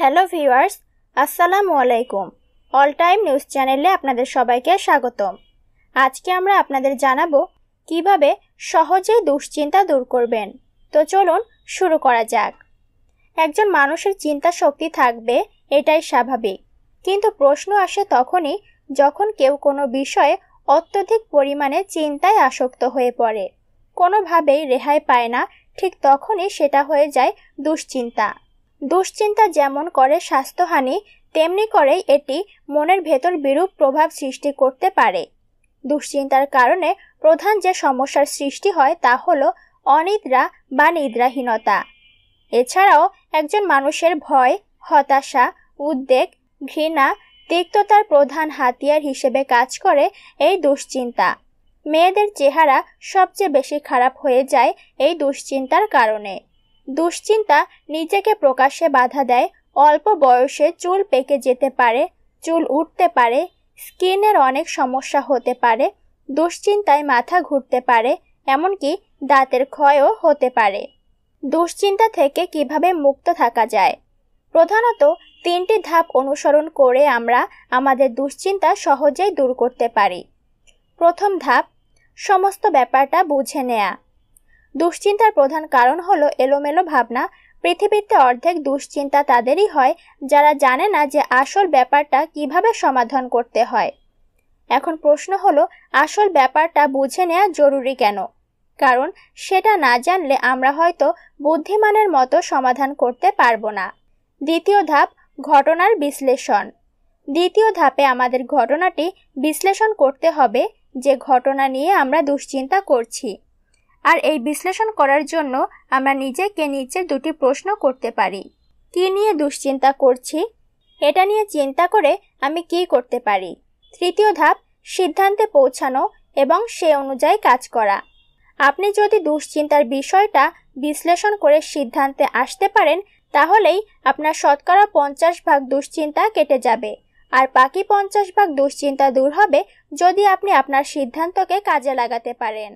hello viewers আসসালামু আলাইকুম all time news চ্যানেলে আপনাদের সবাইকে স্বাগতম আজকে আমরা আপনাদের জানাবো কিভাবে সহজে দুশ্চিন্তা দূর করবেন তো চলুন শুরু করা যাক একজন মানুষের চিন্তা শক্তি থাকবে এটাই স্বাভাবিক কিন্তু প্রশ্ন আসে তখনই যখন কেউ কোনো বিষয়ে অত্যধিক পরিমাণে চিন্তায় আসক্ত হয়ে পড়ে কোনোভাবেই রেহাই পায় না ঠিক তখনই সেটা হয়ে যায় দুশ্চিন্তা দুশ্চিন্তা যেমন করে স্বাস্থ্যহানি তেমনি করেই এটি মনের ভেতর বিরূপ প্রভাব সৃষ্টি করতে পারে দুশ্চিন্তার কারণে প্রধান যে সমস্যার সৃষ্টি হয় তা হল অনিদ্রা বা নিদ্রাহীনতা এছাড়াও একজন মানুষের ভয় হতাশা উদ্বেগ ঘৃণা তিক্ততার প্রধান হাতিয়ার হিসেবে কাজ করে এই দুশ্চিন্তা মেয়েদের চেহারা সবচেয়ে বেশি খারাপ হয়ে যায় এই দুশ্চিন্তার কারণে দুশ্চিন্তা নিজেকে প্রকাশ্যে বাধা দেয় অল্প বয়সে চুল পেকে যেতে পারে চুল উঠতে পারে স্কিনের অনেক সমস্যা হতে পারে দুশ্চিন্তায় মাথা ঘুরতে পারে এমনকি দাঁতের ক্ষয়ও হতে পারে দুশ্চিন্তা থেকে কিভাবে মুক্ত থাকা যায় প্রধানত তিনটি ধাপ অনুসরণ করে আমরা আমাদের দুশ্চিন্তা সহজেই দূর করতে পারি প্রথম ধাপ সমস্ত ব্যাপারটা বুঝে নেয়া দুশ্চিন্তার প্রধান কারণ হলো এলোমেলো ভাবনা পৃথিবীতে অর্ধেক দুশ্চিন্তা তাদেরই হয় যারা জানে না যে আসল ব্যাপারটা কিভাবে সমাধান করতে হয় এখন প্রশ্ন হলো আসল ব্যাপারটা বুঝে নেওয়া জরুরি কেন কারণ সেটা না জানলে আমরা হয়তো বুদ্ধিমানের মতো সমাধান করতে পারবো না দ্বিতীয় ধাপ ঘটনার বিশ্লেষণ দ্বিতীয় ধাপে আমাদের ঘটনাটি বিশ্লেষণ করতে হবে যে ঘটনা নিয়ে আমরা দুশ্চিন্তা করছি আর এই বিশ্লেষণ করার জন্য আমরা নিজেকে নিচে দুটি প্রশ্ন করতে পারি কি নিয়ে দুশ্চিন্তা করছি এটা নিয়ে চিন্তা করে আমি কি করতে পারি তৃতীয় ধাপ সিদ্ধান্তে পৌঁছানো এবং সে অনুযায়ী কাজ করা আপনি যদি দুশ্চিন্তার বিষয়টা বিশ্লেষণ করে সিদ্ধান্তে আসতে পারেন তাহলেই আপনার শতকরা পঞ্চাশ ভাগ দুশ্চিন্তা কেটে যাবে আর বাকি পঞ্চাশ ভাগ দুশ্চিন্তা দূর হবে যদি আপনি আপনার সিদ্ধান্তকে কাজে লাগাতে পারেন